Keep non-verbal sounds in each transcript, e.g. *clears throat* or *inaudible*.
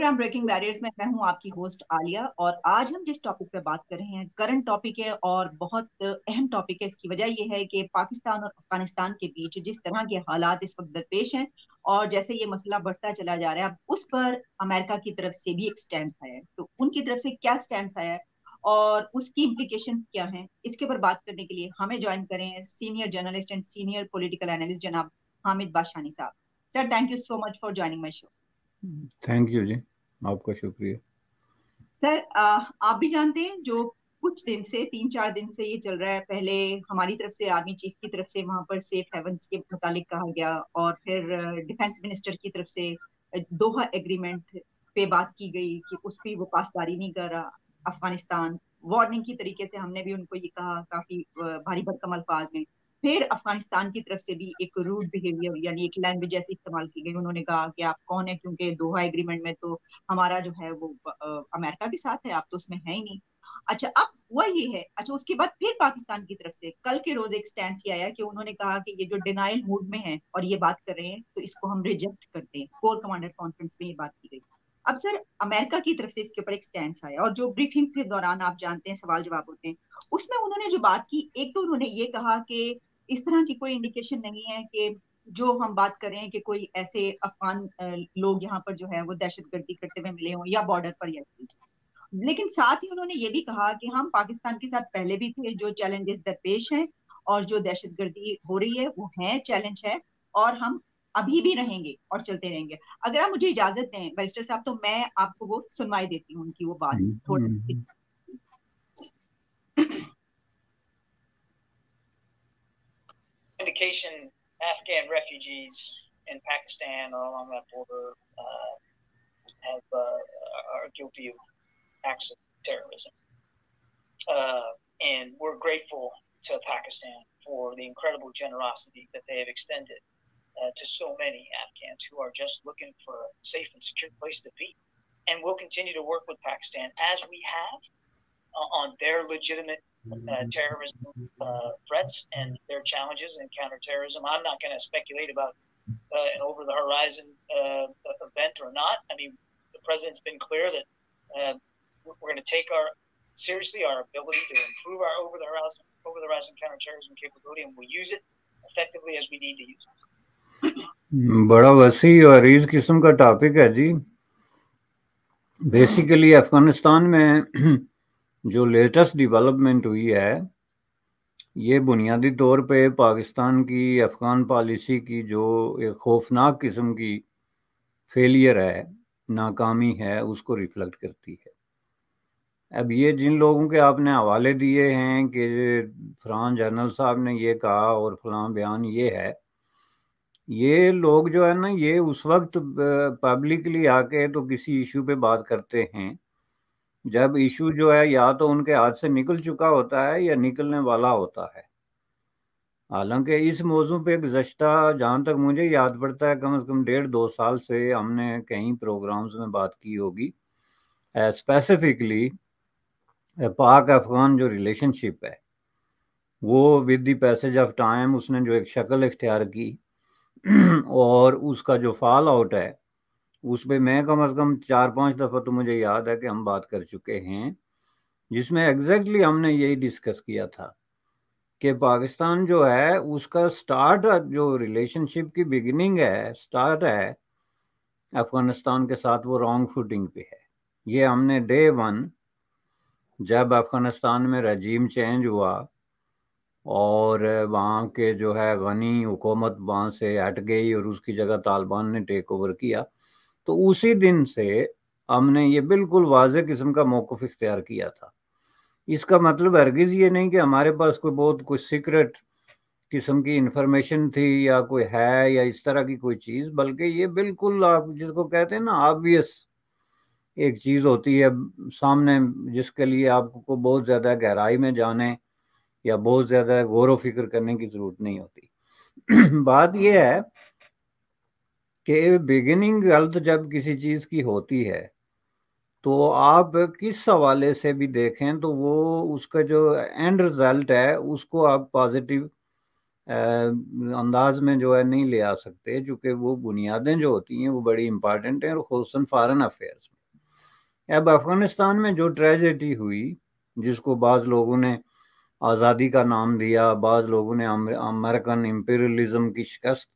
Programme breaking barriers में मैं हूं आपकी होस्ट आलिया और आज हम जिस टॉपिक पे बात कर रहे हैं करंट टॉपिक है और बहुत अहम टॉपिक है इसकी वजह यह है कि पाकिस्तान और अफगानिस्तान के बीच जिस तरह के हालात इस वक्त दरपेश हैं और जैसे ये मसला बढ़ता चला जा रहा है अब उस पर अमेरिका की तरफ से भी एक स्टैंड आया है तो उनकी तरफ से क्या स्टैंड आया है और उसकी इम्प्लीकेशन क्या है इसके ऊपर बात करने के लिए हमें ज्वाइन करें senior journalist and senior political analyst जनाब हामिद बाशानी साहब sir thank you so much for joining my show thank you ji आपका शुक्रिया सर आप भी जानते हैं जो कुछ दिन से तीन चार दिन से ये चल रहा है पहले हमारी तरफ से आर्मी चीफ की तरफ से वहां पर सेफ हेवंस के मुतालिक कहा गया और फिर डिफेंस मिनिस्टर की तरफ से दोहा एग्रीमेंट पे बात की गई कि उस पर वो पासदारी नहीं कर रहा अफगानिस्तान वार्निंग की तरीके से हमने भी उनको ये कहा काफी भारी भरकम अल्फाज में फिर अफगानिस्तान की तरफ से भी एक रूड बिहेवियर यानी एक लैंग्वेज ऐसी इस्तेमाल की गई उन्होंने कहा कि आप कौन है क्योंकि दोहा एग्रीमेंट में तो हमारा जो है वो अमेरिका के साथ है आप तो उसमें है ही नहीं अच्छा अब हुआ ये है अच्छा उसके बाद फिर पाकिस्तान की तरफ से कल के रोज एक स्टैंड आया कि उन्होंने कहा कि ये जो डिनाइल मूड में है और ये बात कर रहे हैं तो इसको हम रिजेक्ट करते हैं कोर कमांडर कॉन्फ्रेंस में ये बात की गई अब सर अमेरिका की तरफ से इसके ऊपर एक स्टैंड आया और जो ब्रीफिंग के दौरान आप जानते हैं सवाल जवाब होते हैं उसमें उन्होंने जो बात की एक तो उन्होंने ये कहा कि इस तरह की कोई इंडिकेशन नहीं है कि जो हम बात कर रहे हैं कि कोई ऐसे अफगान लोग यहाँ पर जो है वो दहशत गर्दी करते हुए मिले हों या बॉर्डर पर या लेकिन साथ ही उन्होंने ये भी कहा कि हम पाकिस्तान के साथ पहले भी थे जो चैलेंजेस दरपेश हैं और जो दहशत गर्दी हो रही है वो है चैलेंज है और हम अभी भी रहेंगे और चलते रहेंगे अगर आप मुझे इजाजत दें बैरिस्टर साहब तो मैं आपको वो सुनवाई देती हूँ उनकी वो बात हम्म, थोड़ी हम्म, हम्म। indication Afghan refugees in Pakistan or along that border uh, have, uh, are guilty of acts of terrorism. Uh, and we're grateful to Pakistan for the incredible generosity that they have extended uh, to so many Afghans who are just looking for a safe and secure place to be. And we'll continue to work with Pakistan as we have uh, on their legitimate uh, mm-hmm. terrorism uh, threats and their challenges in counterterrorism. I'm not going to speculate about uh, an over the horizon uh, event or not. I mean, the president's been clear that uh, we're going to take our seriously our ability to improve our over the horizon over the horizon counterterrorism capability, and we'll use it effectively as we need to use it. बड़ा वसी और इस किस्म का topic है जी basically Afghanistan में जो latest development हुई है ये बुनियादी तौर पे पाकिस्तान की अफ़गान पॉलिसी की जो एक खौफनाक किस्म की फेलियर है नाकामी है उसको रिफ्लेक्ट करती है अब ये जिन लोगों के आपने हवाले दिए हैं कि फलां जनरल साहब ने ये कहा और फलां बयान ये है ये लोग जो है ना ये उस वक्त पब्लिकली आके तो किसी इशू पे बात करते हैं जब इशू जो है या तो उनके हाथ से निकल चुका होता है या निकलने वाला होता है हालांकि इस मौजू पे गुजशत जहाँ तक मुझे याद पड़ता है कम से कम डेढ़ दो साल से हमने कई प्रोग्राम्स में बात की होगी स्पेसिफिकली पाक अफगान जो रिलेशनशिप है वो with the passage of time उसने जो एक शक्ल इख्तियार की और उसका जो फॉल आउट है पर मैं कम अज़ कम चार पांच दफ़ा तो मुझे याद है कि हम बात कर चुके हैं जिसमें एग्जैक्टली exactly हमने यही डिस्कस किया था कि पाकिस्तान जो है उसका स्टार्ट जो रिलेशनशिप की बिगिनिंग है स्टार्ट है अफ़गानिस्तान के साथ वो रॉन्ग फुटिंग पे है ये हमने डे वन जब अफ़गानिस्तान में रजीम चेंज हुआ और वहाँ के जो है गनी हुकूमत वहाँ से हट गई और उसकी जगह तालिबान ने टेक ओवर किया तो उसी दिन से हमने ये बिल्कुल वाज किस्म का मौकफ इख्तियार किया था इसका मतलब हरगिज़ ये नहीं कि हमारे पास कोई बहुत कुछ सीक्रेट किस्म की इंफॉर्मेशन थी या कोई है या इस तरह की कोई चीज़ बल्कि ये बिल्कुल आप जिसको कहते हैं ना ऑबियस एक चीज़ होती है सामने जिसके लिए आपको बहुत ज़्यादा गहराई में जाने या बहुत ज़्यादा गौर व फिक्र करने की ज़रूरत नहीं होती *clears throat* बात यह है कि बिगिनिंग गलत जब किसी चीज़ की होती है तो आप किस हवाले से भी देखें तो वो उसका जो एंड रिज़ल्ट है उसको आप पॉजिटिव अंदाज में जो है नहीं ले आ सकते चूँकि वो बुनियादें जो होती हैं वो बड़ी इम्पॉर्टेंट हैं और खूसन फ़ारन अफेयर्स में अब अफ़गानिस्तान में जो ट्रेजिडी हुई जिसको बाज़ लोगों ने आज़ादी का नाम दिया बाज़ लोगों ने अमेरिकन इम्पीरियलिज़म की शिकस्त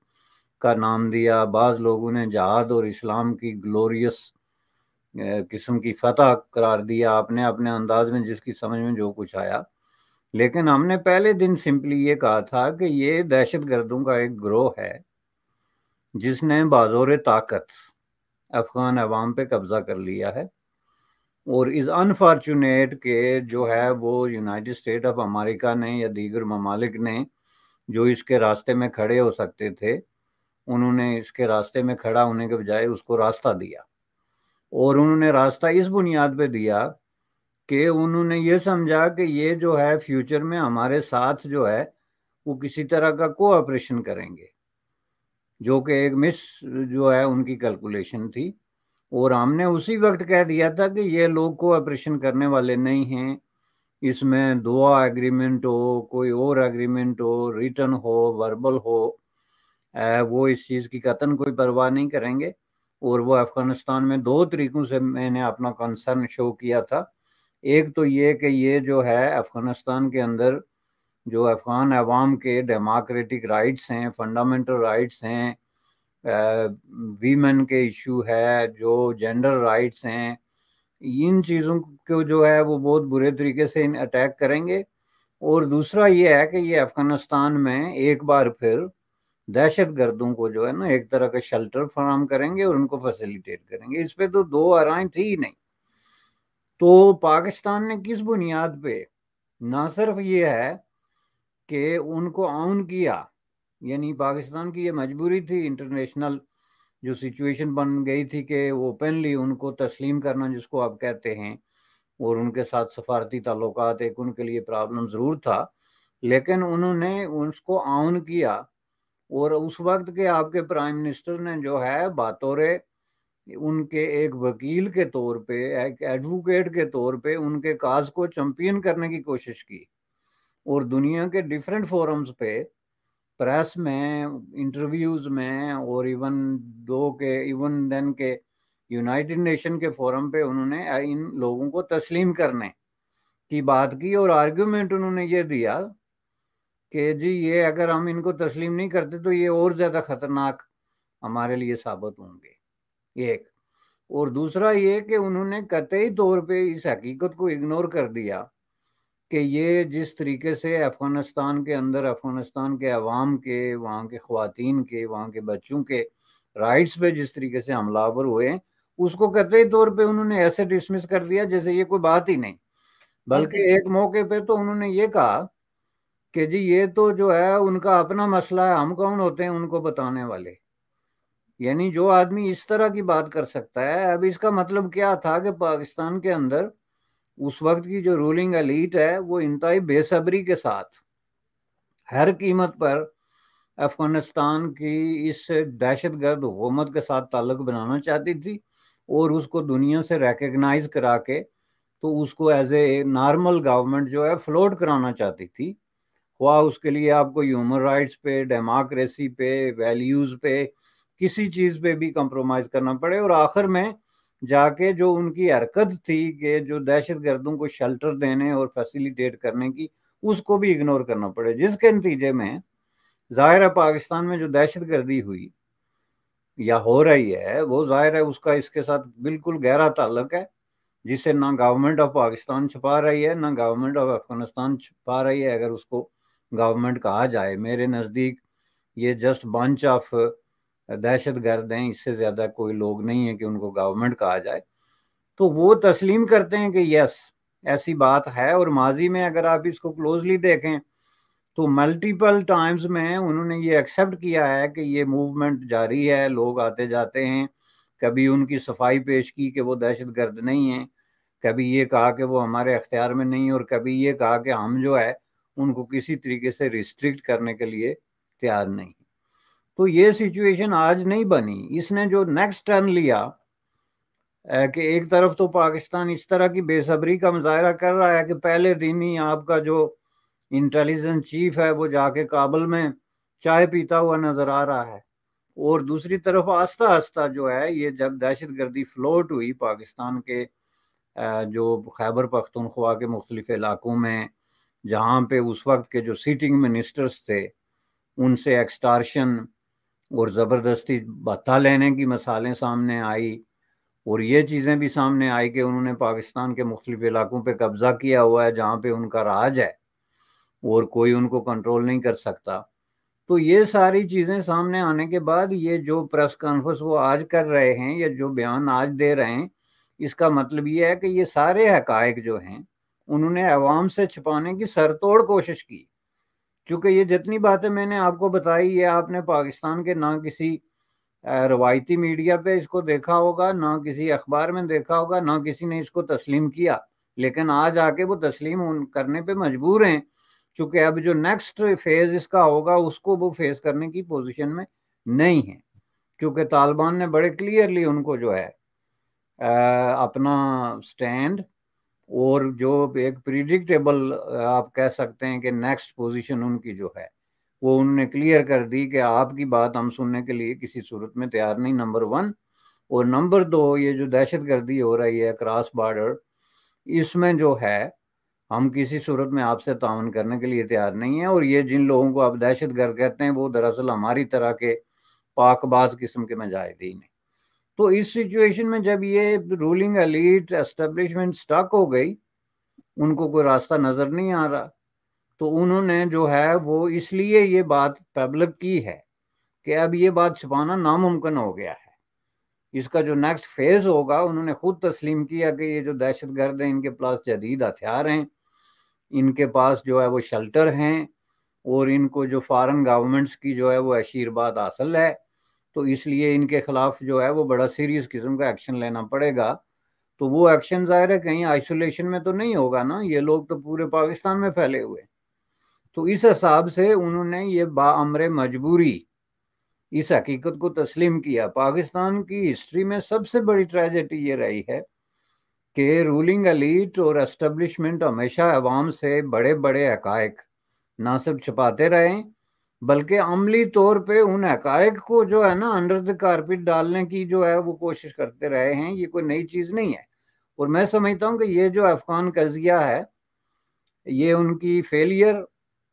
का नाम दिया बाज़ लोगों ने जहाद और इस्लाम की ग्लोरियस किस्म की फतह करार दिया आपने अपने अंदाज में जिसकी समझ में जो कुछ आया लेकिन हमने पहले दिन सिंपली ये कहा था कि ये दहशत गर्दों का एक ग्रोह है जिसने बाजोर ताकत अफगान अवाम पे कब्जा कर लिया है और इस अनफॉर्चुनेट के जो है वो यूनाइटेड स्टेट ऑफ अमेरिका ने या दीगर ममालिक ने जो इसके रास्ते में खड़े हो सकते थे उन्होंने इसके रास्ते में खड़ा होने के बजाय उसको रास्ता दिया और उन्होंने रास्ता इस बुनियाद पे दिया कि उन्होंने ये समझा कि ये जो है फ्यूचर में हमारे साथ जो है वो किसी तरह का कोऑपरेशन करेंगे जो कि एक मिस जो है उनकी कैलकुलेशन थी और हमने उसी वक्त कह दिया था कि ये लोग कोऑपरेशन करने वाले नहीं हैं इसमें दुआ एग्रीमेंट हो कोई और एग्रीमेंट हो रिटर्न हो वर्बल हो वो इस चीज़ की कतन कोई परवाह नहीं करेंगे और वो अफ़गानिस्तान में दो तरीक़ों से मैंने अपना कंसर्न शो किया था एक तो ये कि ये जो है अफ़गानिस्तान के अंदर जो अफ़गान अवाम के डेमोक्रेटिक राइट्स हैं फंडामेंटल राइट्स हैं वीमेन के इशू है जो जेंडर राइट्स हैं इन चीज़ों को जो है वो बहुत बुरे तरीके से अटैक करेंगे और दूसरा ये है कि ये अफ़गानिस्तान में एक बार फिर दहशत गर्दों को जो है ना एक तरह का शेल्टर फराम करेंगे और उनको फैसिलिटेट करेंगे इस पर तो दो आरएं थी ही नहीं तो पाकिस्तान ने किस बुनियाद पे ना सिर्फ ये है कि उनको आउन किया यानी पाकिस्तान की ये मजबूरी थी इंटरनेशनल जो सिचुएशन बन गई थी कि वो ओपनली उनको तस्लीम करना जिसको आप कहते हैं और उनके साथ सफारती ताल्लुक एक उनके लिए प्रॉब्लम ज़रूर था लेकिन उन्होंने उसको आउन किया और उस वक्त के आपके प्राइम मिनिस्टर ने जो है बातोरे उनके एक वकील के तौर पे एक एडवोकेट के तौर पे उनके काज को चैम्पियन करने की कोशिश की और दुनिया के डिफरेंट फोरम्स पे प्रेस में इंटरव्यूज में और इवन दो के इवन देन के यूनाइटेड नेशन के फोरम पे उन्होंने इन लोगों को तस्लीम करने की बात की और आर्ग्यूमेंट उन्होंने ये दिया कि जी ये अगर हम इनको तस्लीम नहीं करते तो ये और ज़्यादा ख़तरनाक हमारे लिए साबित होंगे एक और दूसरा ये कि उन्होंने कतई तौर पे इस हकीकत को इग्नोर कर दिया कि ये जिस तरीके से अफ़गानिस्तान के अंदर अफ़गानिस्तान के अवाम के वहाँ के ख़वान के वहाँ के बच्चों के राइट्स पे जिस तरीके से हमलावर हुए उसको कतई तौर पे उन्होंने ऐसे डिसमिस कर दिया जैसे ये कोई बात ही नहीं बल्कि एक मौके पे तो उन्होंने ये कहा कि जी ये तो जो है उनका अपना मसला है हम कौन होते हैं उनको बताने वाले यानी जो आदमी इस तरह की बात कर सकता है अब इसका मतलब क्या था कि पाकिस्तान के अंदर उस वक्त की जो रूलिंग अलीट है वो इंतई बेसब्री के साथ हर कीमत पर अफगानिस्तान की इस दहशत गर्द हुकूमत के साथ ताल्लुक बनाना चाहती थी और उसको दुनिया से रेकग्नाइज करा के तो उसको एज ए नॉर्मल गवर्नमेंट जो है फ्लोट कराना चाहती थी हुआ उसके लिए आपको ह्यूमन राइट्स पे डेमोक्रेसी पे वैल्यूज़ पे किसी चीज़ पे भी कंप्रोमाइज़ करना पड़े और आखिर में जाके जो उनकी हरकत थी कि जो दहशत गर्दों को शेल्टर देने और फैसिलिटेट करने की उसको भी इग्नोर करना पड़े जिसके नतीजे में ज़ाहिर है पाकिस्तान में जो दहशत गर्दी हुई या हो रही है वो ज़ाहिर है उसका इसके साथ बिल्कुल गहरा ताल्लक है जिसे ना गवर्नमेंट ऑफ पाकिस्तान छुपा रही है ना गवर्नमेंट ऑफ अफगानिस्तान छुपा रही है अगर उसको गवर्नमेंट कहा जाए मेरे नज़दीक ये जस्ट बंच ऑफ दहशत गर्द हैं इससे ज़्यादा कोई लोग नहीं है कि उनको गवर्नमेंट कहा जाए तो वो तस्लीम करते हैं कि यस ऐसी बात है और माजी में अगर आप इसको क्लोजली देखें तो मल्टीपल टाइम्स में उन्होंने ये एक्सेप्ट किया है कि ये मूवमेंट जारी है लोग आते जाते हैं कभी उनकी सफाई पेश की कि वो दहशत गर्द नहीं है कभी ये कहा कि वो हमारे अख्तियार में नहीं और कभी ये कहा कि हम जो है उनको किसी तरीके से रिस्ट्रिक्ट करने के लिए तैयार नहीं तो ये सिचुएशन आज नहीं बनी इसने जो नेक्स्ट टर्न लिया कि एक तरफ तो पाकिस्तान इस तरह की बेसब्री का मुजाहरा कर रहा है कि पहले दिन ही आपका जो इंटेलिजेंस चीफ है वो जाके काबुल में चाय पीता हुआ नजर आ रहा है और दूसरी तरफ आस्ता आस्ता जो है ये जब दहशत गर्दी फ्लोट हुई पाकिस्तान के जो खैबर पख्तनख्वा के मुख्तलिफ इलाकों में जहाँ पे उस वक्त के जो सीटिंग मिनिस्टर्स थे उनसे एक्सटार्शन और ज़बरदस्ती भत्ता लेने की मसालें सामने आई और ये चीज़ें भी सामने आई कि उन्होंने पाकिस्तान के मुख्तलिफ इलाकों पे कब्ज़ा किया हुआ है जहाँ पे उनका राज है और कोई उनको कंट्रोल नहीं कर सकता तो ये सारी चीज़ें सामने आने के बाद ये जो प्रेस कॉन्फ्रेंस वो आज कर रहे हैं या जो बयान आज दे रहे हैं इसका मतलब ये है कि ये सारे हकायक जो हैं उन्होंने अवाम से छुपाने की सर तोड़ कोशिश की चूंकि ये जितनी बातें मैंने आपको बताई ये आपने पाकिस्तान के ना किसी रवायती मीडिया पे इसको देखा होगा ना किसी अखबार में देखा होगा ना किसी ने इसको तस्लीम किया लेकिन आज आके वो तस्लीम करने पे मजबूर हैं चूंकि अब जो नेक्स्ट फेज़ इसका होगा उसको वो फेस करने की पोजिशन में नहीं है क्योंकि तालिबान ने बड़े क्लियरली उनको जो है आ, अपना स्टैंड और जो एक प्रिडिक्टेबल आप कह सकते हैं कि नेक्स्ट पोजीशन उनकी जो है वो उनने क्लियर कर दी कि आपकी बात हम सुनने के लिए किसी सूरत में तैयार नहीं नंबर वन और नंबर दो ये जो दहशत गर्दी हो रही है क्रॉस बॉर्डर इसमें जो है हम किसी सूरत में आपसे तावन करने के लिए तैयार नहीं है और ये जिन लोगों को आप दहशत गर्द कहते हैं वो दरअसल हमारी तरह के पाकबाज किस्म के मजाहिदीन हैं तो इस सिचुएशन में जब ये रूलिंग एलिट एस्टेब्लिशमेंट स्टक हो गई उनको कोई रास्ता नज़र नहीं आ रहा तो उन्होंने जो है वो इसलिए ये बात पब्लिक की है कि अब ये बात छुपाना नामुमकिन हो गया है इसका जो नेक्स्ट फेज होगा उन्होंने खुद तस्लीम किया कि ये जो दहशत गर्द हैं इनके पास जदीद हथियार हैं इनके पास जो है वो शेल्टर हैं और इनको जो फॉरेन गवर्नमेंट्स की जो है वो आशीर्वाद हासिल है तो इसलिए इनके खिलाफ जो है वो बड़ा सीरियस किस्म का एक्शन लेना पड़ेगा तो वो एक्शन जाहिर है कहीं आइसोलेशन में तो नहीं होगा ना ये लोग तो पूरे पाकिस्तान में फैले हुए तो इस हिसाब से उन्होंने ये बामरे मजबूरी इस हकीकत को तस्लीम किया पाकिस्तान की हिस्ट्री में सबसे बड़ी ट्रेजेडी ये रही है कि रूलिंग अलीट और एस्टेब्लिशमेंट हमेशा अवाम से बड़े बड़े हकायक ना सिर्फ छुपाते रहें बल्कि अमली तौर पे उन हकायक को जो है ना अंडर द कारपेट डालने की जो है वो कोशिश करते रहे हैं ये कोई नई चीज़ नहीं है और मैं समझता हूँ कि ये जो अफगान कजिया है ये उनकी फेलियर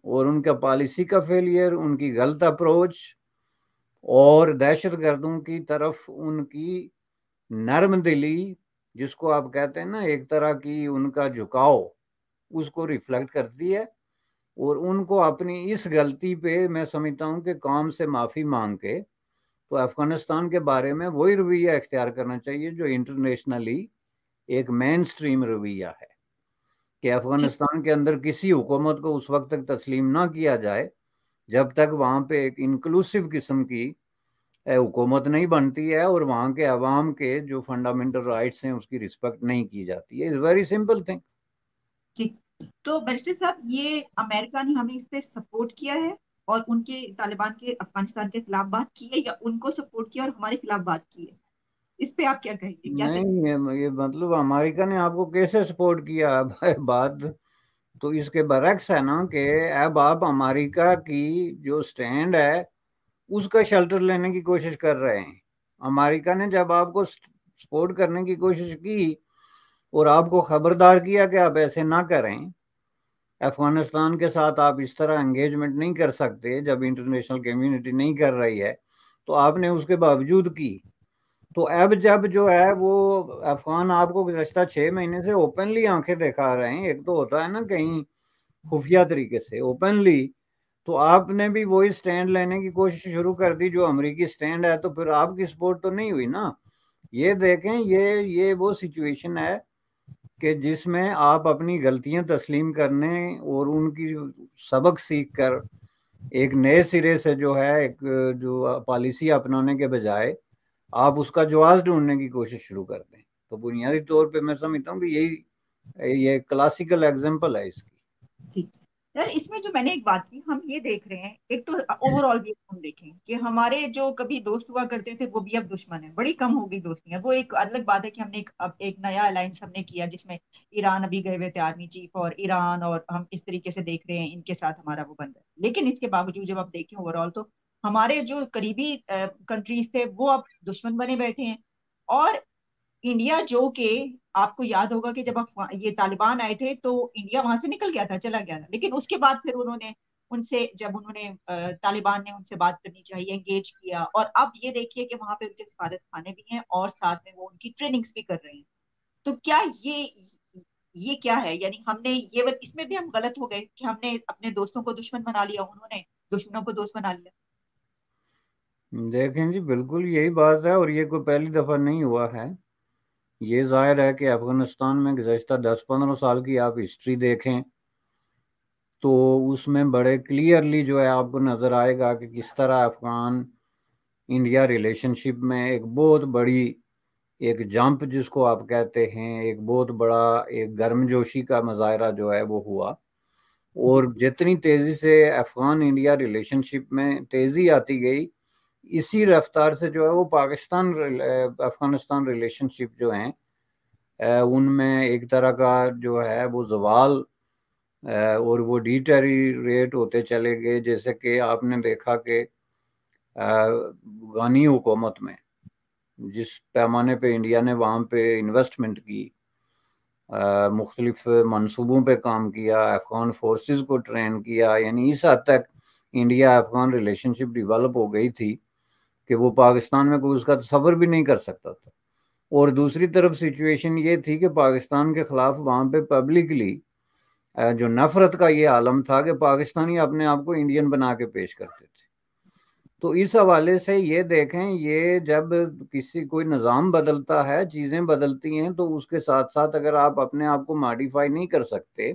और उनका पॉलिसी का फेलियर उनकी गलत अप्रोच और दहशत गर्दों की तरफ उनकी नरम दिली जिसको आप कहते हैं ना एक तरह की उनका झुकाव उसको रिफ्लेक्ट करती है और उनको अपनी इस गलती पे मैं समझता हूँ कि काम से माफ़ी मांग के तो अफ़गानिस्तान के बारे में वही रवैया इख्तियार करना चाहिए जो इंटरनेशनली एक मेन स्ट्रीम रवैया है कि अफ़गानिस्तान के अंदर किसी हुकूमत को उस वक्त तक तस्लीम ना किया जाए जब तक वहाँ पे एक इंक्लूसिव किस्म की हुकूमत नहीं बनती है और वहाँ के अवाम के जो फंडामेंटल राइट्स हैं उसकी रिस्पेक्ट नहीं की जाती है इट्स वेरी सिंपल थिंग तो बैरिस्टर साहब ये अमेरिका ने हमें इस पे सपोर्ट किया है और उनके तालिबान के अफगानिस्तान के खिलाफ बात की है या उनको सपोर्ट किया और हमारे खिलाफ बात की है इस पे आप क्या कहेंगे क्या नहीं ये, ये मतलब अमेरिका ने आपको कैसे सपोर्ट किया भाई *laughs* बात तो इसके बरक्स है ना कि अब आप अमेरिका की जो स्टैंड है उसका शेल्टर लेने की कोशिश कर रहे हैं अमेरिका ने जब आपको सपोर्ट करने की कोशिश की और आपको ख़बरदार किया कि आप ऐसे ना करें अफ़गानिस्तान के साथ आप इस तरह एंगेजमेंट नहीं कर सकते जब इंटरनेशनल कम्युनिटी नहीं कर रही है तो आपने उसके बावजूद की तो अब जब जो है वो अफगान आपको गुजशत छः महीने से ओपनली आंखें दिखा रहे हैं एक तो होता है ना कहीं खुफिया तरीके से ओपनली तो आपने भी वही स्टैंड लेने की कोशिश शुरू कर दी जो अमरीकी स्टैंड है तो फिर आपकी सपोर्ट तो नहीं हुई ना ये देखें ये ये वो सिचुएशन है कि जिसमें आप अपनी गलतियां तस्लीम करने और उनकी सबक सीख कर एक नए सिरे से जो है एक जो पॉलिसी अपनाने के बजाय आप उसका जवाब ढूंढने की कोशिश शुरू कर दें तो बुनियादी तौर पे मैं समझता हूँ कि यही ये क्लासिकल एग्जांपल है इसकी ठीक यार इसमें जो मैंने एक बात की हम ये देख रहे हैं एक तो ओवरऑल भी हम देखें कि हमारे जो कभी दोस्त हुआ करते थे वो भी अब दुश्मन है बड़ी कम हो गई दोस्तियां वो एक अलग बात है कि हमने एक, अब एक नया अलायंस हमने किया जिसमें ईरान अभी गए हुए थे आर्मी चीफ और ईरान और हम इस तरीके से देख रहे हैं इनके साथ हमारा वो बंद है लेकिन इसके बावजूद जब आप देखें ओवरऑल तो हमारे जो करीबी कंट्रीज थे वो अब दुश्मन बने बैठे हैं और इंडिया जो के आपको याद होगा कि जब ये तालिबान आए थे तो इंडिया वहां से निकल गया था चला गया था लेकिन उसके बाद फिर उन्होंने उनसे जब उन्होंने तालिबान ने उनसे बात करनी चाहिए एंगेज किया और अब ये देखिए कि वहां पे उनके सफारत खाने भी हैं और साथ में वो उनकी ट्रेनिंग्स भी कर रहे हैं तो क्या ये ये क्या है यानी हमने ये इसमें भी हम गलत हो गए कि हमने अपने दोस्तों को दुश्मन बना लिया उन्होंने दुश्मनों को दोस्त बना लिया देखें जी बिल्कुल यही बात है और ये कोई पहली दफा नहीं हुआ है ये जाहिर है कि अफ़गानिस्तान में गुजशत दस पंद्रह साल की आप हिस्ट्री देखें तो उसमें बड़े क्लियरली जो है आपको नज़र आएगा कि किस तरह अफ़गान इंडिया रिलेशनशिप में एक बहुत बड़ी एक जंप जिसको आप कहते हैं एक बहुत बड़ा एक गर्मजोशी का मज़ाहरा जो है वो हुआ और जितनी तेज़ी से अफ़गान इंडिया रिलेशनशिप में तेज़ी आती गई इसी रफ्तार से जो है वो पाकिस्तान अफगानिस्तान रिलेशनशिप जो हैं उनमें एक तरह का जो है वो जवाल और वो डिटेरीरेट होते चले गए जैसे कि आपने देखा कि गानी हुकूमत में जिस पैमाने पे इंडिया ने वहाँ पे इन्वेस्टमेंट की मुख्तलिफ मनसूबों पे काम किया अफगान फोर्सेस को ट्रेन किया यानी इस हद तक इंडिया अफगान रिलेशनशिप डेवलप हो गई थी कि वो पाकिस्तान में कोई उसका सफ़र भी नहीं कर सकता था और दूसरी तरफ सिचुएशन ये थी कि पाकिस्तान के ख़िलाफ़ वहाँ पे पब्लिकली जो नफ़रत का ये आलम था कि पाकिस्तानी अपने आप को इंडियन बना के पेश करते थे तो इस हवाले से ये देखें ये जब किसी कोई निज़ाम बदलता है चीज़ें बदलती हैं तो उसके साथ साथ अगर आप अपने आप को मॉडिफाई नहीं कर सकते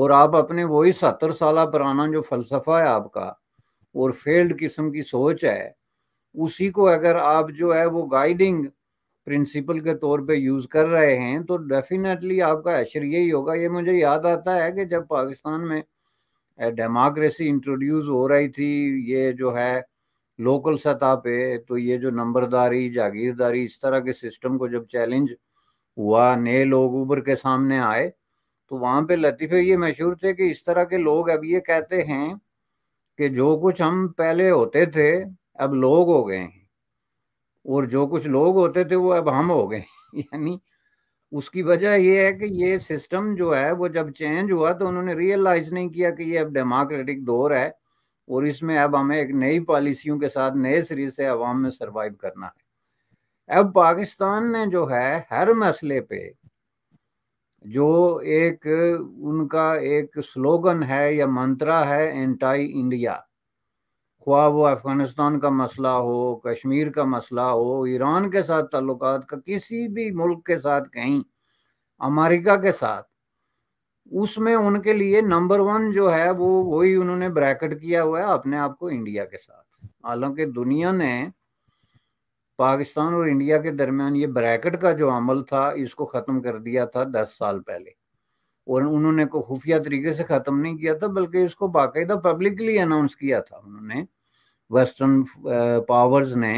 और आप अपने वही सत्तर साल पुराना जो फ़लसफ़ा है आपका और फेल्ड किस्म की सोच है उसी को अगर आप जो है वो गाइडिंग प्रिंसिपल के तौर पे यूज़ कर रहे हैं तो डेफिनेटली आपका अशर यही होगा ये मुझे याद आता है कि जब पाकिस्तान में डेमोक्रेसी इंट्रोड्यूस हो रही थी ये जो है लोकल सतह पे तो ये जो नंबरदारी जागीरदारी इस तरह के सिस्टम को जब चैलेंज हुआ नए लोग उभर के सामने आए तो वहाँ पे लतीफ़े ये मशहूर थे कि इस तरह के लोग अब ये कहते हैं कि जो कुछ हम पहले होते थे अब लोग हो गए हैं और जो कुछ लोग होते थे वो अब हम हो गए *laughs* यानी उसकी वजह यह है कि ये सिस्टम जो है वो जब चेंज हुआ तो उन्होंने रियलाइज नहीं किया कि ये अब डेमोक्रेटिक दौर है और इसमें अब हमें एक नई पॉलिसियों के साथ नए सिरे से अवाम में सरवाइव करना है अब पाकिस्तान ने जो है हर मसले पे जो एक उनका एक स्लोगन है या मंत्रा है एंटाई इंडिया ख्वा वो अफ़गानिस्तान का मसला हो कश्मीर का मसला हो ईरान के साथ ताल्लुक का किसी भी मुल्क के साथ कहीं अमेरिका के साथ उसमें उनके लिए नंबर वन जो है वो वही उन्होंने ब्रैकेट किया हुआ है अपने आप को इंडिया के साथ हालांकि दुनिया ने पाकिस्तान और इंडिया के दरमियान ये ब्रैकेट का जो अमल था इसको ख़त्म कर दिया था दस साल पहले और उन्होंने को खुफिया तरीके से ख़त्म नहीं किया था बल्कि इसको बाकायदा पब्लिकली अनाउंस किया था उन्होंने वेस्टर्न पावर्स ने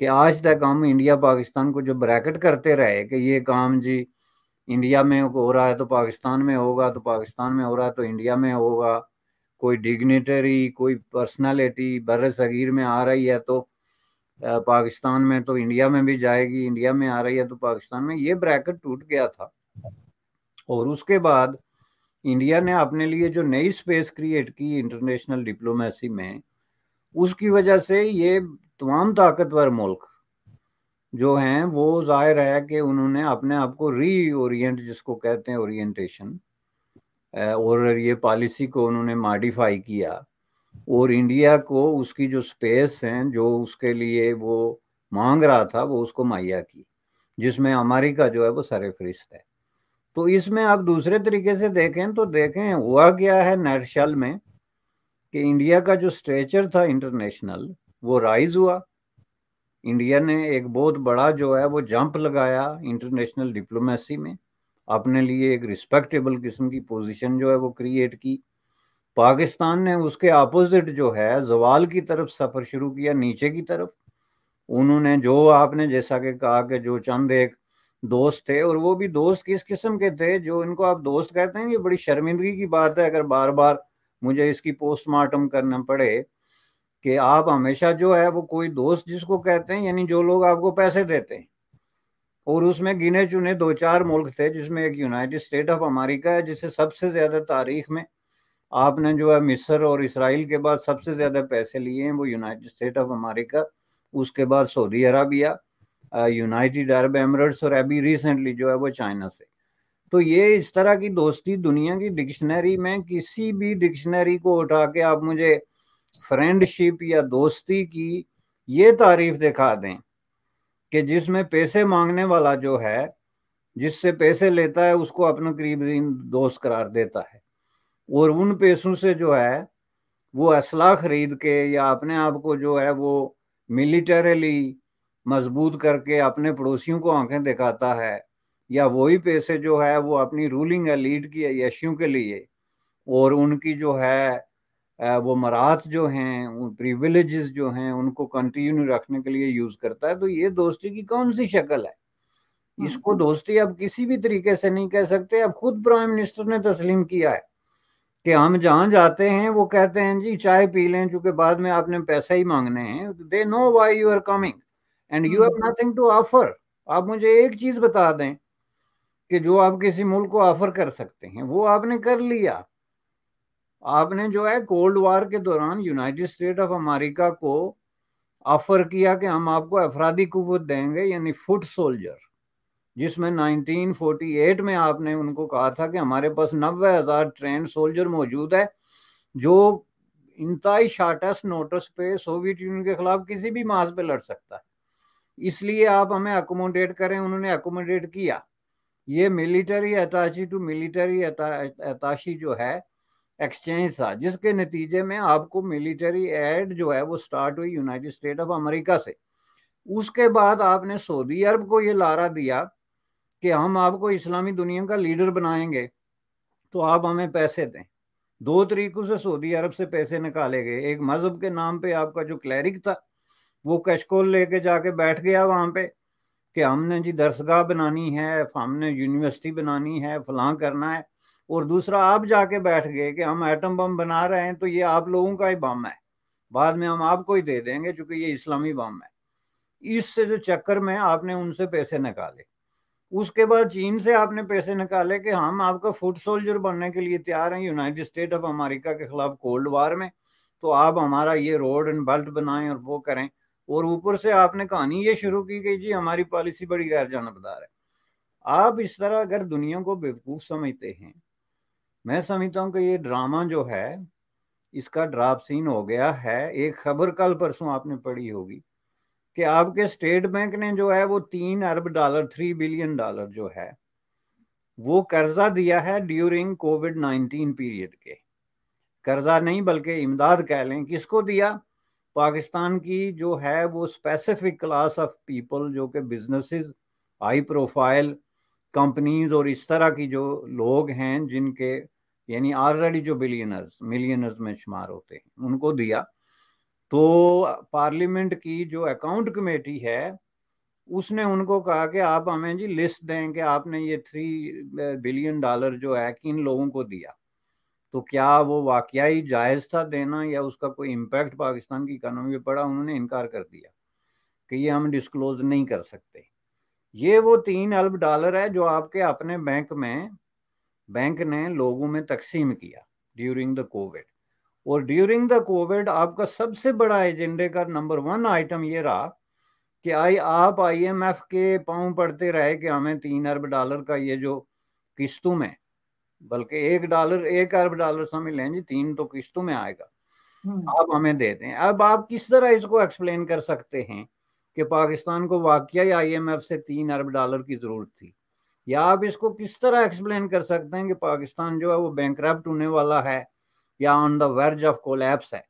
कि आज तक हम इंडिया पाकिस्तान को जो ब्रैकेट करते रहे कि ये काम जी इंडिया में हो रहा है तो पाकिस्तान में होगा तो पाकिस्तान में हो रहा है तो इंडिया में होगा कोई डिग्नेटरी कोई पर्सनालिटी बर सगीर में आ रही है तो पाकिस्तान में तो इंडिया में भी जाएगी इंडिया में आ रही है तो पाकिस्तान में ये ब्रैकेट टूट गया था और उसके बाद इंडिया ने अपने लिए जो नई स्पेस क्रिएट की इंटरनेशनल डिप्लोमेसी में उसकी वजह से ये तमाम ताकतवर मुल्क जो हैं वो जाहिर है कि उन्होंने अपने आप को री ओरिएंट जिसको कहते हैं ओरिएंटेशन और ये पॉलिसी को उन्होंने मॉडिफाई किया और इंडिया को उसकी जो स्पेस हैं जो उसके लिए वो मांग रहा था वो उसको मुहैया की जिसमें अमेरिका जो है वो सरे फहरिस्त है तो इसमें आप दूसरे तरीके से देखें तो देखें हुआ क्या है नैशल में कि इंडिया का जो स्ट्रेचर था इंटरनेशनल वो राइज हुआ इंडिया ने एक बहुत बड़ा जो है वो जंप लगाया इंटरनेशनल डिप्लोमेसी में अपने लिए एक रिस्पेक्टेबल किस्म की पोजीशन जो है वो क्रिएट की पाकिस्तान ने उसके अपोजिट जो है जवाल की तरफ सफ़र शुरू किया नीचे की तरफ उन्होंने जो आपने जैसा कि कहा कि जो चंद एक दोस्त थे और वो भी दोस्त किस किस्म के थे जो इनको आप दोस्त कहते हैं ये बड़ी शर्मिंदगी की बात है अगर बार बार मुझे इसकी पोस्टमार्टम करना पड़े कि आप हमेशा जो है वो कोई दोस्त जिसको कहते हैं यानी जो लोग आपको पैसे देते हैं और उसमें गिने चुने दो चार मुल्क थे जिसमें एक यूनाइटेड स्टेट ऑफ अमेरिका है जिसे सबसे ज़्यादा तारीख में आपने जो है मिस्र और इसराइल के बाद सबसे ज़्यादा पैसे लिए हैं वो यूनाइटेड स्टेट ऑफ अमेरिका उसके बाद Saudi Arabia United Arab Emirates और अभी रिसेंटली जो है वो चाइना से तो ये इस तरह की दोस्ती दुनिया की डिक्शनरी में किसी भी डिक्शनरी को उठा के आप मुझे फ्रेंडशिप या दोस्ती की ये तारीफ दिखा दें कि जिसमें पैसे मांगने वाला जो है जिससे पैसे लेता है उसको अपना करीब दोस्त करार देता है और उन पैसों से जो है वो असलाह खरीद के या अपने आप को जो है वो मिलिटरली मजबूत करके अपने पड़ोसियों को आंखें दिखाता है या वही पैसे जो है वो अपनी रूलिंग लीड की अयशियों के लिए और उनकी जो है वो मराहत जो हैं प्रिविलेज जो हैं उनको कंटिन्यू रखने के लिए यूज़ करता है तो ये दोस्ती की कौन सी शक्ल है इसको हाँ। दोस्ती अब किसी भी तरीके से नहीं कह सकते अब खुद प्राइम मिनिस्टर ने तस्लीम किया है कि हम जहाँ जाते हैं वो कहते हैं जी चाय पी लें चूंकि बाद में आपने पैसा ही मांगने हैं they know why you are coming and you have nothing to offer आप मुझे एक चीज बता दें कि जो आप किसी मुल्क को ऑफर कर सकते हैं वो आपने कर लिया आपने जो है कोल्ड वार के दौरान यूनाइटेड स्टेट ऑफ अमेरिका को ऑफर किया कि हम आपको अफराधी कुत देंगे यानी फुट सोल्जर जिसमें 1948 में आपने उनको कहा था कि हमारे पास नब्बे हज़ार ट्रेन सोल्जर मौजूद है जो इंतहाई शार्टेस्ट नोटिस पे सोवियत यूनियन के खिलाफ किसी भी मास पे लड़ सकता है इसलिए आप हमें अकोमोडेट करें उन्होंने अकोमोडेट किया ये military attache to military attache जो है एक्सचेंज था जिसके नतीजे में आपको मिलिटरी एड जो है वो स्टार्ट हुई यूनाइटेड स्टेट ऑफ अमेरिका से उसके बाद आपने सऊदी अरब को ये लारा दिया कि हम आपको इस्लामी दुनिया का लीडर बनाएंगे तो आप हमें पैसे दें दो तरीकों से सऊदी अरब से पैसे निकाले गए एक मज़हब के नाम पे आपका जो क्लैरिक था वो कैशकोल लेके जाके बैठ गया वहां पे कि हमने जी दरसगाह बनानी है हमने यूनिवर्सिटी बनानी है फलां करना है और दूसरा आप जाके बैठ गए कि हम एटम बम बना रहे हैं तो ये आप लोगों का ही बम है बाद में हम आपको ही दे देंगे क्योंकि ये इस्लामी बम है इस जो चक्कर में आपने उनसे पैसे निकाले उसके बाद चीन से आपने पैसे निकाले कि हम आपका फुट सोल्जर बनने के लिए तैयार हैं यूनाइटेड स्टेट ऑफ अमेरिका के खिलाफ कोल्ड वार में तो आप हमारा ये रोड एंड बेल्ट बनाएं और वो करें और ऊपर से आपने कहानी ये शुरू की कि जी हमारी पॉलिसी बड़ी गैर जानबदार है आप इस तरह अगर दुनिया को बेवकूफ़ समझते हैं मैं समझता हूँ कि ये ड्रामा जो है इसका ड्राप सीन हो गया है एक खबर कल परसों आपने पढ़ी होगी कि आपके स्टेट बैंक ने जो है वो तीन अरब डॉलर थ्री बिलियन डॉलर जो है वो कर्जा दिया है ड्यूरिंग कोविड नाइन्टीन पीरियड के कर्जा नहीं बल्कि इमदाद कह लें किसको दिया पाकिस्तान की जो है वो स्पेसिफिक क्लास ऑफ पीपल जो कि बिजनेसेस हाई प्रोफाइल कंपनीज और इस तरह की जो लोग हैं जिनके यानी ऑलरेडी जो बिलियनर्स मिलियनर्स में शुमार होते हैं उनको दिया तो पार्लियामेंट की जो अकाउंट कमेटी है उसने उनको कहा कि आप हमें जी लिस्ट दें कि आपने ये थ्री बिलियन डॉलर जो है किन लोगों को दिया तो क्या वो ही जायज़ था देना या उसका कोई इम्पैक्ट पाकिस्तान की इकानमी पर पड़ा उन्होंने इनकार कर दिया कि ये हम डिस्क्लोज नहीं कर सकते ये वो तीन अरब डॉलर है जो आपके अपने बैंक में बैंक ने लोगों में तकसीम किया ड्यूरिंग द कोविड और ड्यूरिंग द कोविड आपका सबसे बड़ा एजेंडे का नंबर वन आइटम ये रहा कि आई आप आईएमएफ के पाँव पड़ते रहे कि हमें तीन अरब डॉलर का ये जो किस्तों में बल्कि एक डॉलर एक अरब डॉलर समझ लें जी तीन तो किस्तों में आएगा हम्म। आप हमें दे दें अब आप किस तरह इसको एक्सप्लेन कर सकते हैं कि पाकिस्तान को वाकई आईएमएफ से तीन अरब डॉलर की ज़रूरत थी या आप इसको किस तरह एक्सप्लेन कर सकते हैं कि पाकिस्तान जो है वो बैंक होने वाला है या on the verge of collapse है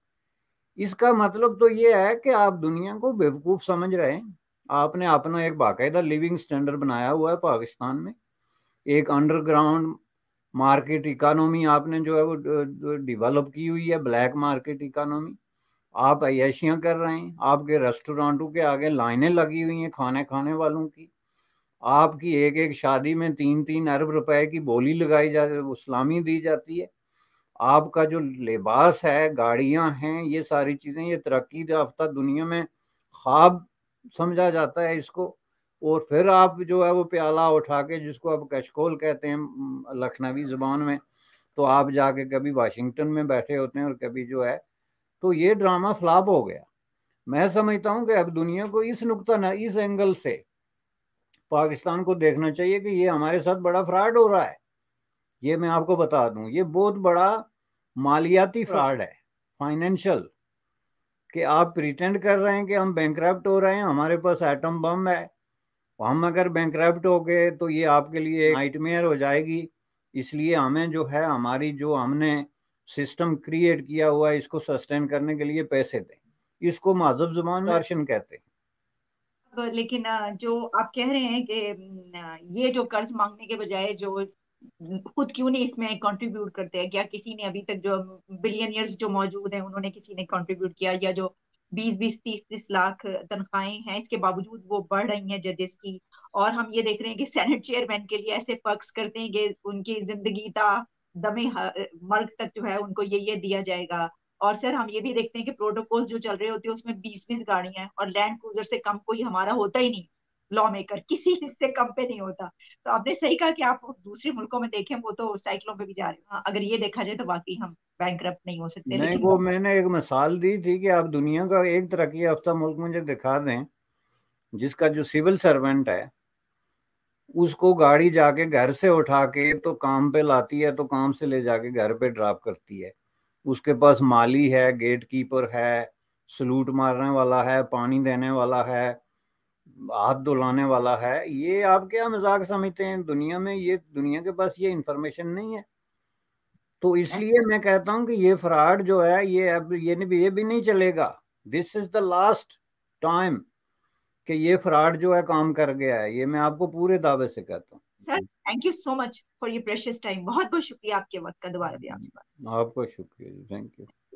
इसका मतलब तो ये है कि आप दुनिया को बेवकूफ़ समझ रहे हैं आपने अपना एक बाकायदा लिविंग स्टैंडर्ड बनाया हुआ है पाकिस्तान में एक अंडरग्राउंड मार्केट इकोनॉमी आपने जो है वो डेवलप की हुई है ब्लैक मार्केट इकानमी आप अयशियाँ कर रहे हैं आपके रेस्टोरेंटों के आगे लाइनें लगी हुई हैं खाने खाने वालों की आपकी एक एक शादी में तीन तीन अरब रुपए की बोली लगाई जा इस्लामी दी जाती है आपका जो लिबास है गाड़ियाँ हैं ये सारी चीज़ें ये तरक्की याफ्ता दुनिया में ख्वाब समझा जाता है इसको और फिर आप जो है वो प्याला उठा के जिसको आप कशकोल कहते हैं लखनवी ज़ुबान में तो आप जाके कभी वाशिंगटन में बैठे होते हैं और कभी जो है तो ये ड्रामा फ्लाप हो गया मैं समझता हूँ कि अब दुनिया को इस नुकता ना इस एंगल से पाकिस्तान को देखना चाहिए कि ये हमारे साथ बड़ा फ्रॉड हो रहा है ये मैं आपको बता दूं ये बहुत बड़ा मालियाती हाँ। फ्रॉड है फाइनेंशियल कि आप प्रिटेंड कर रहे हैं कि हम बैंक हो रहे हैं हमारे पास एटम बम है हम अगर बैंक हो गए तो ये आपके लिए नाइटमेयर हो जाएगी इसलिए हमें जो है हमारी जो हमने सिस्टम क्रिएट किया हुआ है इसको सस्टेन करने के लिए पैसे दें इसको माजब जुबान में हम्म। कहते हैं लेकिन जो आप कह रहे हैं कि ये जो कर्ज मांगने के बजाय जो खुद क्यों नहीं इसमें कंट्रीब्यूट करते हैं क्या किसी ने अभी तक जो बिलियनियर्स जो मौजूद हैं उन्होंने किसी ने कंट्रीब्यूट किया या जो बीस बीस तीस तीस लाख तनख्वाहें हैं इसके बावजूद वो बढ़ रही हैं जजेस की और हम ये देख रहे हैं कि सेनेट चेयरमैन के लिए ऐसे फर्क्स करते हैं कि उनकी जिंदगी का दमे मर्ग तक जो है उनको ये ये दिया जाएगा और सर हम ये भी देखते हैं कि प्रोटोकॉल जो चल रहे होते हैं उसमें बीस बीस गाड़ियां हैं और लैंड क्रूजर से कम कोई हमारा होता ही नहीं लॉ मेकर किसी इससे कम पे नहीं होता तो आपने सही कहा कि आप दूसरे मुल्कों में देखें वो तो साइकिलों पे भी जा रहे हैं हाँ, अगर ये देखा जाए तो वाकई हम बैंक नहीं हो सकते नहीं लेकिन वो मैंने एक मिसाल दी थी कि आप दुनिया का एक तरक्की याफ्ता मुल्क मुझे दिखा दें जिसका जो सिविल सर्वेंट है उसको गाड़ी जाके घर से उठा के तो काम पे लाती है तो काम से ले जाके घर पे ड्रॉप करती है उसके पास माली है गेट कीपर है सलूट मारने वाला है पानी देने वाला है हाथ धुलाने वाला है ये आप क्या मजाक समझते हैं दुनिया में ये दुनिया के पास ये इंफॉर्मेशन नहीं है तो इसलिए मैं कहता हूं कि ये फ्रॉड जो है ये अब ये नहीं ये भी नहीं चलेगा this is the last time कि ये फ्रॉड जो है काम कर गया है ये मैं आपको पूरे दावे से कहता हूँ sir thank you so much for ये प्रेशियस टाइम बहुत बहुत शुक्रिया आपके वक्त का दोबारा भी आपसे आपको शुक्रिया थैंक यू